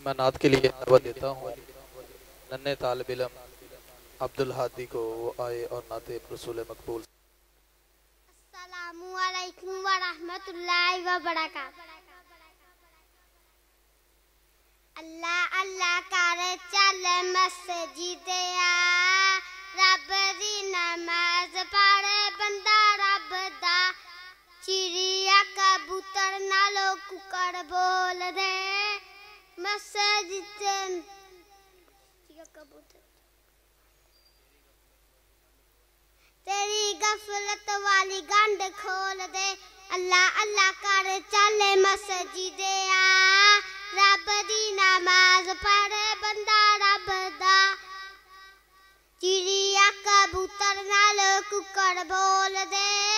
मैं नात के लिए नरवा देता हूँ नन्हे तालब इलम अब्दुल हादी को वो आए और नाते रसूल मकबूल अल्लाह अल्लाह कर चल रब दी नमाज पढ़ बंदा रब दा चिड़िया कबूतर नालो कुकर बोल दे مساجد तेरी गफलत वाली गंड खोल दे अल्लाह अल्लाह कर चले मस्जिद आ रब दी नमाज पढ़ बंदा रब दा चिड़िया कबूतर नाल कुकर बोल दे